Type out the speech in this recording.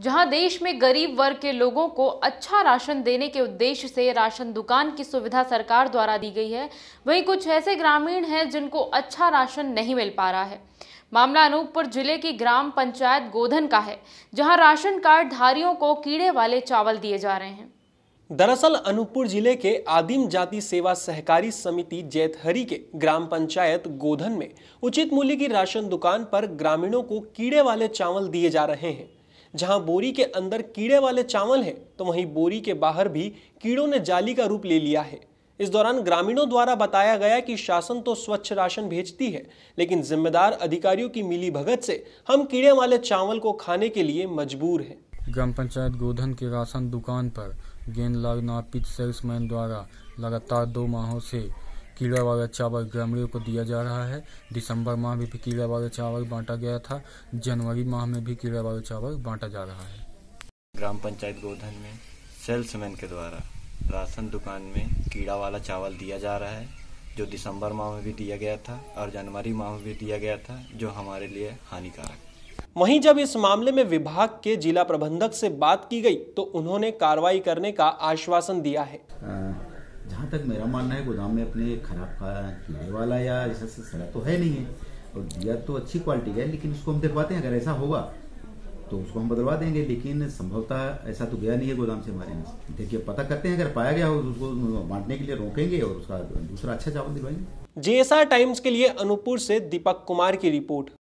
जहां देश में गरीब वर्ग के लोगों को अच्छा राशन देने के उद्देश्य से राशन दुकान की सुविधा सरकार द्वारा दी गई है वहीं कुछ ऐसे ग्रामीण हैं जिनको अच्छा राशन नहीं मिल पा रहा है मामला अनूपपुर जिले की ग्राम पंचायत गोधन का है जहां राशन कार्ड धारियों को कीड़े वाले चावल दिए जा रहे हैं दरअसल अनूपपुर जिले के आदिम जाति सेवा सहकारी समिति जैतहरी के ग्राम पंचायत गोधन में उचित मूल्य की राशन दुकान पर ग्रामीणों को कीड़े वाले चावल दिए जा रहे हैं जहां बोरी के अंदर कीड़े वाले चावल हैं तो वहीं बोरी के बाहर भी कीड़ों ने जाली का रूप ले लिया है इस दौरान ग्रामीणों द्वारा बताया गया कि शासन तो स्वच्छ राशन भेजती है लेकिन जिम्मेदार अधिकारियों की मिली भगत से हम कीड़े वाले चावल को खाने के लिए मजबूर हैं ग्राम पंचायत गोधन के राशन दुकान पर गेंदलाल नापित सेल्समैन द्वारा लगातार दो माहों से कीड़ा वाला चावल ग्रामीणों को दिया जा रहा है दिसंबर माह में भी कीड़ा वाला चावल बांटा गया था जनवरी माह में भी कीड़ा वाला चावल बांटा जा रहा है ग्राम पंचायत गोधन में सेल्समैन के द्वारा राशन दुकान में कीड़ा वाला चावल दिया जा रहा है जो दिसंबर माह में भी दिया गया था और जनवरी माह में भी दिया गया था जो हमारे लिए हानिकारक वहीं जब इस मामले में विभाग के जिला प्रबंधक से बात की गई तो उन्होंने कार्रवाई करने का आश्वासन दिया है जहाँ तक मेरा मानना है गोदाम में अपने खराब का कीड़े वाला या ऐसा सड़ा तो है नहीं है और दिया तो अच्छी क्वालिटी है लेकिन उसको हम देखवाते हैं अगर ऐसा होगा तो उसको हम बदलवा देंगे लेकिन संभवतः ऐसा तो गया नहीं है गोदाम से हमारे यहाँ देखिए पता करते हैं अगर पाया गया हो तो उसको बांटने के लिए रोकेंगे और उसका दूसरा अच्छा चावल दिलवाएंगे जेएसआर टाइम्स के लिए अनूपपुर से दीपक कुमार की रिपोर्ट